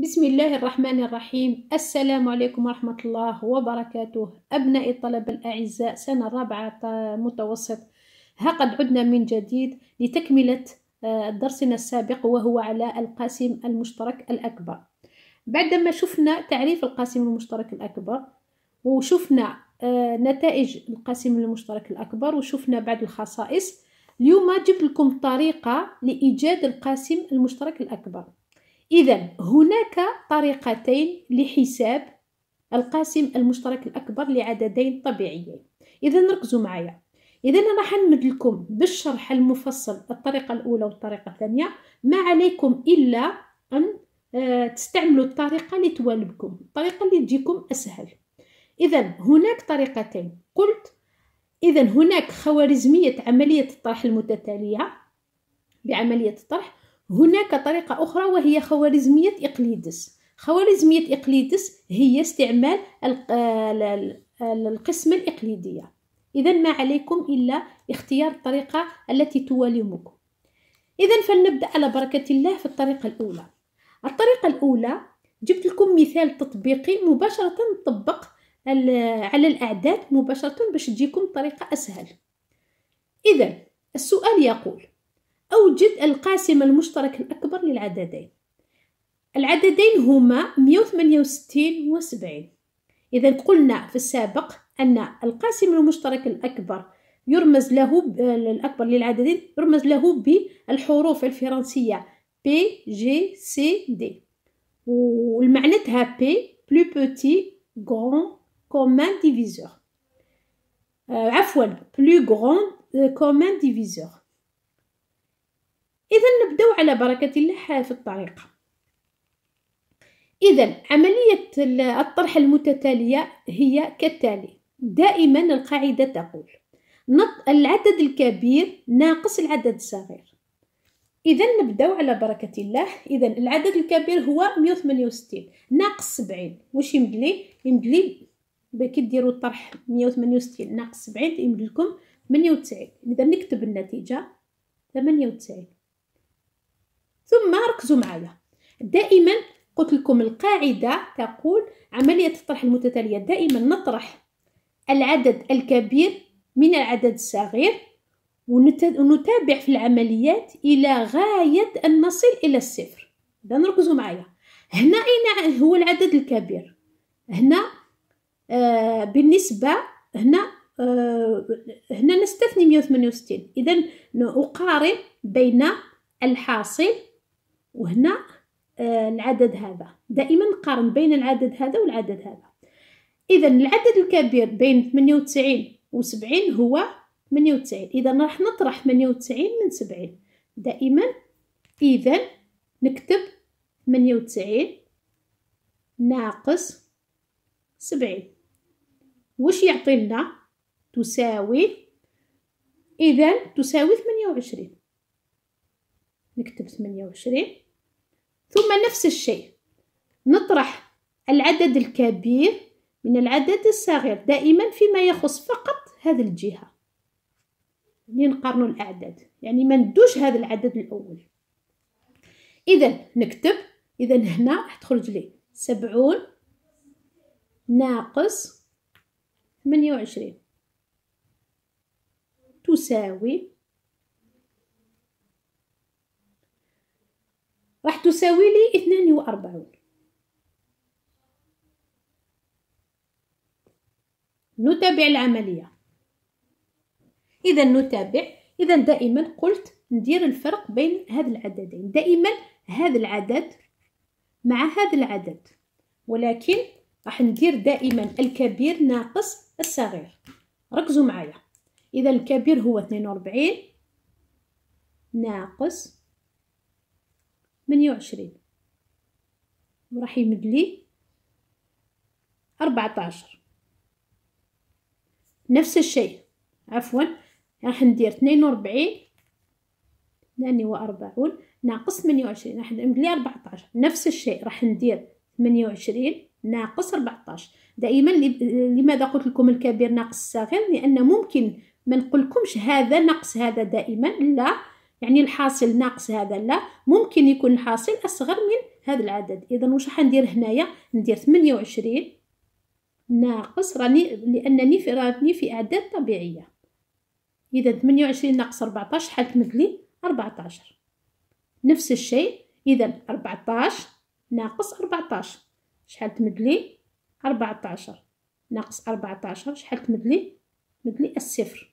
بسم الله الرحمن الرحيم السلام عليكم ورحمة الله وبركاته أبناء الطلبة الأعزاء سنة رابعة متوسط ها قد عدنا من جديد لتكملة درسنا السابق وهو على القاسم المشترك الأكبر بعدما شفنا تعريف القاسم المشترك الأكبر وشفنا نتائج القاسم المشترك الأكبر وشفنا بعض الخصائص اليوم جبت لكم طريقة لإيجاد القاسم المشترك الأكبر إذا هناك طريقتين لحساب القاسم المشترك الأكبر لعددين طبيعيين إذا ركزوا معايا إذا أنا حنمد لكم بالشرح المفصل الطريقة الأولى والطريقة الثانية ما عليكم إلا أن آه، تستعملوا الطريقة اللي توالبكم الطريقة اللي تجيكم أسهل إذا هناك طريقتين قلت إذا هناك خوارزمية عملية الطرح المتتالية بعملية الطرح هناك طريقة أخرى وهي خوارزمية إقليدس خوارزمية إقليدس هي استعمال القسمة الإقليدية إذا ما عليكم إلا اختيار الطريقة التي توالمكم إذا فلنبدأ على بركة الله في الطريقة الأولى الطريقة الأولى جبت لكم مثال تطبيقي مباشرة نطبق على الأعداد مباشرة باش تجيكم طريقة أسهل إذا السؤال يقول أوجد القاسم المشترك الأكبر للعددين العددين هما 168 و 70 إذا قلنا في السابق أن القاسم المشترك الأكبر يرمز له الأكبر للعددين يرمز له بالحروف الفرنسية P, G, C, D والمعنتها P plus petit, grand, commun, diviseur آه، عفوا plus grand, آه، commun, diviseur إذا نبدأ على بركة الله في الطريقة إذا عملية الطرح المتتالية هي كالتالي دائما القاعدة تقول نط العدد الكبير ناقص العدد الصغير إذا نبداو على بركة الله إذا العدد الكبير هو 168 ناقص 70 واش يمدلي يمدلي كي ديروا الطرح 168 ناقص 70 يمدلكم 98 إذا نكتب النتيجة 98 ثم ركزوا معايا دائما قلت لكم القاعدة تقول عملية الطرح المتتالية دائما نطرح العدد الكبير من العدد الصغير ونتابع في العمليات إلى غاية أن نصل إلى الصفر إذا نركزوا معايا هنا أين هو العدد الكبير هنا آه بالنسبة هنا آه هنا نستثني 168 إذا أقارن بين الحاصل وهنا آه، العدد هذا دائما نقارن بين العدد هذا والعدد هذا اذا العدد الكبير بين 98 و 70 هو 98 اذا راح نطرح 98 من 70 دائما اذا نكتب 98 ناقص 70 واش يعطي لنا تساوي اذا تساوي 28 نكتب 28 ثم نفس الشيء نطرح العدد الكبير من العدد الصغير دائما فيما يخص فقط هذه الجهة لنقارنوا يعني الأعداد يعني ما ندوش هذا العدد الأول إذا نكتب إذا هنا راح تخرج لي سبعون ناقص ثمانية وعشرين تساوي راح تساوي لي اثنان وأربعون نتابع العملية إذا نتابع إذا دائما قلت ندير الفرق بين هذا العددين دائما هذا العدد مع هذا العدد ولكن راح ندير دائما الكبير ناقص الصغير ركزوا معايا إذا الكبير هو 42 ناقص ثمانية وعشرين وراح يمد لي عشر نفس الشيء عفوا راح ندير اثنين وربعين لأني هو أربعون ناقص ثمانية وعشرين راح يمد لي عشر نفس الشيء راح ندير ثمانية وعشرين ناقص أربعتاش دائما لماذا قلت لكم الكبير ناقص الصغير لأن ممكن ما نقولكمش هذا نقص هذا دائما لا يعني الحاصل ناقص هذا لا ممكن يكون الحاصل أصغر من هذا العدد إذا واش راح ندير هنايا ندير 28 ناقص راني لأنني في راني في أعداد طبيعية إذا 28 ناقص 14 شحال تمثلي 14 نفس الشيء إذا 14 ناقص 14 شحال تمدلي 14 ناقص 14 شحال تمدلي مدلي الصفر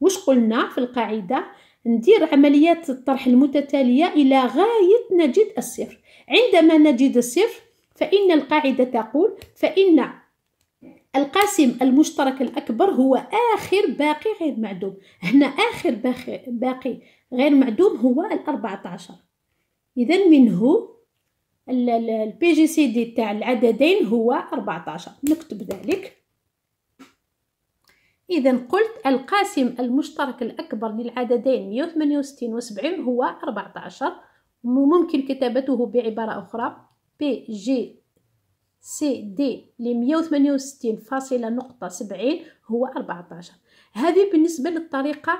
واش قلنا في القاعدة ندير عمليات الطرح المتتالية إلى غاية نجد الصفر عندما نجد الصفر فإن القاعدة تقول فإن القاسم المشترك الأكبر هو آخر باقي غير معدوم هنا آخر باقي غير معدوم هو الأربعة عشر إذا منه البي جي سي دي تاع العددين هو أربعة عشر نكتب ذلك إذا قلت القاسم المشترك الأكبر للعددين 168 و 70 هو 14 وممكن كتابته بعبارة أخرى بي جي سي دي ل 168 فاصلة نقطة 70 هو 14 هذه بالنسبة للطريقة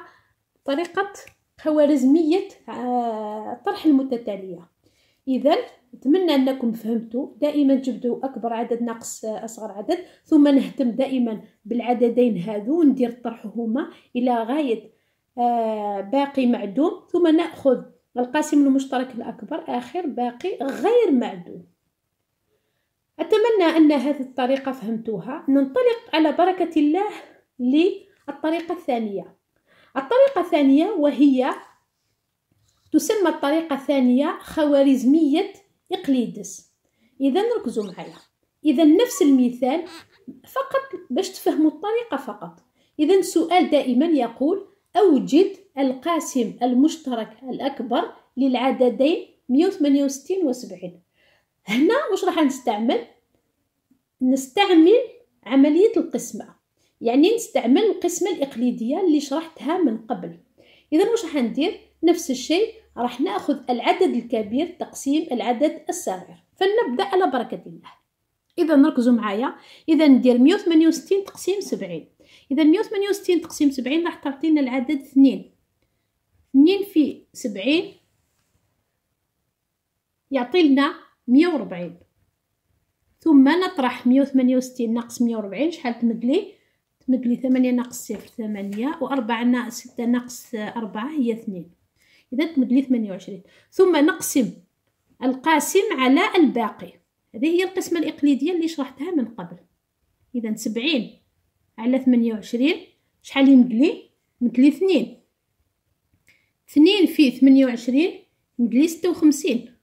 طريقة خوارزمية آه، طرح المتتالية اذا نتمنى انكم فهمتوا دائما جبدوا اكبر عدد ناقص آه، اصغر عدد ثم نهتم دائما بالعددين هذو ندير طرحهما الى غايه آه، باقي معدوم ثم ناخذ القاسم المشترك الاكبر اخر باقي غير معدوم اتمنى ان هذه الطريقه فهمتوها ننطلق على بركه الله للطريقه الثانيه الطريقه الثانيه وهي تسمى الطريقة الثانية خوارزمية إقليدس إذا نركزوا معايا إذا نفس المثال فقط باش تفهموا الطريقة فقط إذا السؤال دائما يقول أوجد القاسم المشترك الأكبر للعددين 168 و 70 هنا واش راح نستعمل نستعمل عملية القسمة يعني نستعمل القسمة الإقليدية اللي شرحتها من قبل إذا واش راح ندير نفس الشيء راح ناخذ العدد الكبير تقسيم العدد الصغير فلنبدا على بركه الله اذا نركزوا معايا اذا ندير 168 تقسيم 70 اذا 168 تقسيم 70 راح تعطينا العدد 2 2 في 70 يعطي لنا 140 ثم نطرح 168 ناقص 140 شحال تمد لي تمد لي 8 ناقص 0 8 و4 ناقص 6 ناقص 4 هي 2 إذا تمد لي ثمانية وعشرين ثم نقسم القاسم على الباقي هذه هي القسمة الإقليدية اللي شرحتها من قبل إذا سبعين على ثمانية وعشرين شحال يمد لي يمد لي اثنين اثنين في ثمانية وعشرين يمد لي ستة وخمسين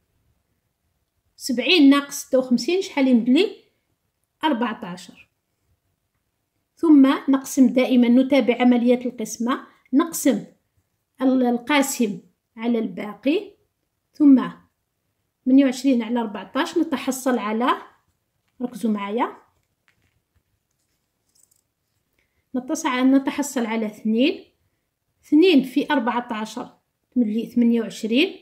سبعين ناقص ستة وخمسين شحال يمد لي أربعة ثم نقسم دائما نتابع عملية القسمة نقسم القاسم على الباقي ثم 28 على 14 نتحصل على ركزوا معايا نتحصل على 2 2 في 14 تملي 28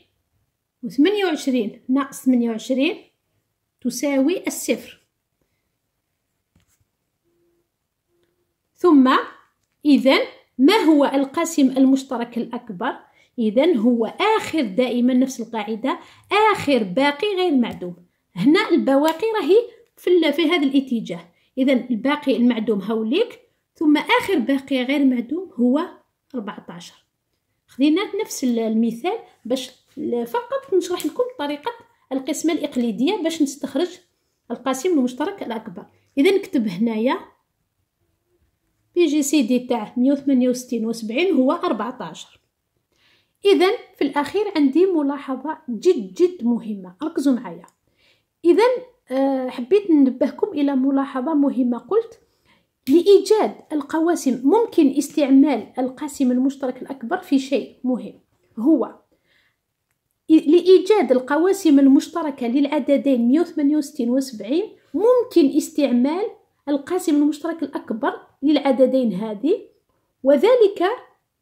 و 28 ناقص 28 تساوي الصفر ثم إذا ما هو القاسم المشترك الأكبر؟ إذا هو آخر دائما نفس القاعدة آخر باقي غير معدوم هنا البواقي راهي في, في هذا الاتجاه إذا الباقي المعدوم هوليك ثم آخر باقي غير معدوم هو 14 خدينا نفس المثال باش فقط نشرح لكم طريقة القسمة الإقليدية باش نستخرج القاسم المشترك الأكبر إذا نكتب هنايا بي جي سي دي تاع 168 و70 هو 14 إذا في الأخير عندي ملاحظة جد جد مهمة ركزوا معايا إذا آه، حبيت ننبهكم إلى ملاحظة مهمة قلت لإيجاد القواسم ممكن استعمال القاسم المشترك الأكبر في شيء مهم هو لإيجاد القواسم المشتركة للعددين 168 و 70 ممكن استعمال القاسم المشترك الأكبر للعددين هذه وذلك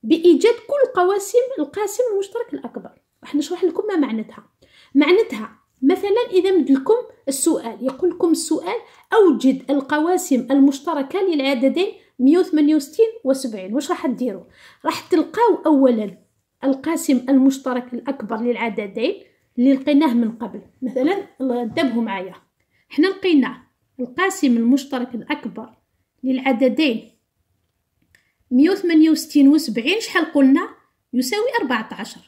بايجاد كل قواسم القاسم المشترك الاكبر راح نشرح لكم ما معناتها معناتها مثلا اذا مدلكم السؤال يقول لكم السؤال اوجد القواسم المشتركه للعددين 168 و70 واش راح ديروا راح تلقاو اولا القاسم المشترك الاكبر للعددين اللي لقيناه من قبل مثلا انتبهوا معايا حنا لقينا القاسم المشترك الاكبر للعددين 168 و70 شحال قلنا يساوي 14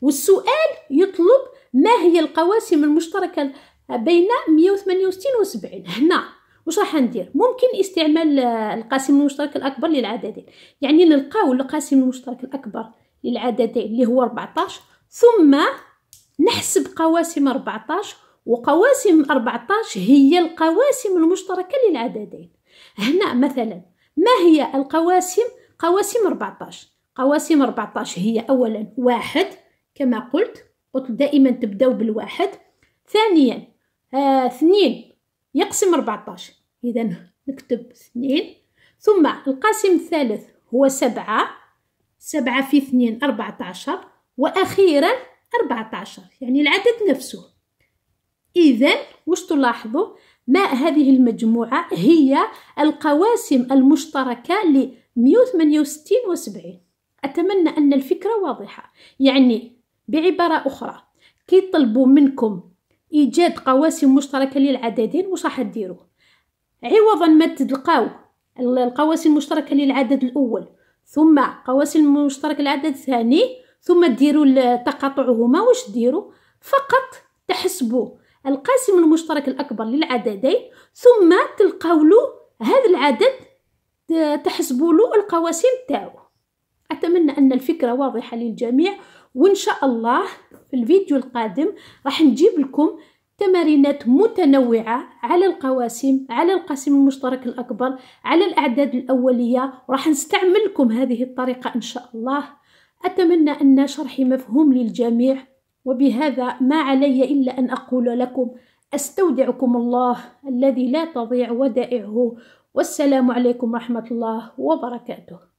والسؤال يطلب ما هي القواسم المشتركة بين 168 و 70 هنا واش راح ندير ممكن استعمال آه، القاسم المشترك الاكبر للعددين يعني نلقاو القاسم المشترك الاكبر للعددين اللي هو 14 ثم نحسب قواسم 14 وقواسم 14 هي القواسم المشتركة للعددين هنا مثلا ما هي القواسم قواسم 14 قواسم 14 هي أولا واحد كما قلت قلت دائما تبداو بالواحد ثانيا آه اثنين يقسم 14 إذا نكتب اثنين ثم القاسم الثالث هو سبعة سبعة في اثنين أربعة عشر وأخيرا أربعة عشر يعني العدد نفسه إذا واش تلاحظوا ما هذه المجموعة هي القواسم المشتركة ل 168 و 70 أتمنى أن الفكرة واضحة يعني بعبارة أخرى طلبوا منكم إيجاد قواسم مشتركة للعددين وش راح ديروا عوضا ما تلقاو القواسم المشتركة للعدد الأول ثم قواسم مشتركة للعدد الثاني ثم ديروا تقاطعهما واش ديروا فقط تحسبوا القاسم المشترك الأكبر للعددين ثم تلقاو له هذا العدد تحسبوا له القواسم تاعو أتمنى أن الفكرة واضحة للجميع وإن شاء الله في الفيديو القادم راح نجيب لكم تمارينات متنوعة على القواسم على القاسم المشترك الأكبر على الأعداد الأولية وراح نستعملكم هذه الطريقة إن شاء الله أتمنى أن شرحي مفهوم للجميع وبهذا ما علي إلا أن أقول لكم أستودعكم الله الذي لا تضيع ودائعه والسلام عليكم ورحمة الله وبركاته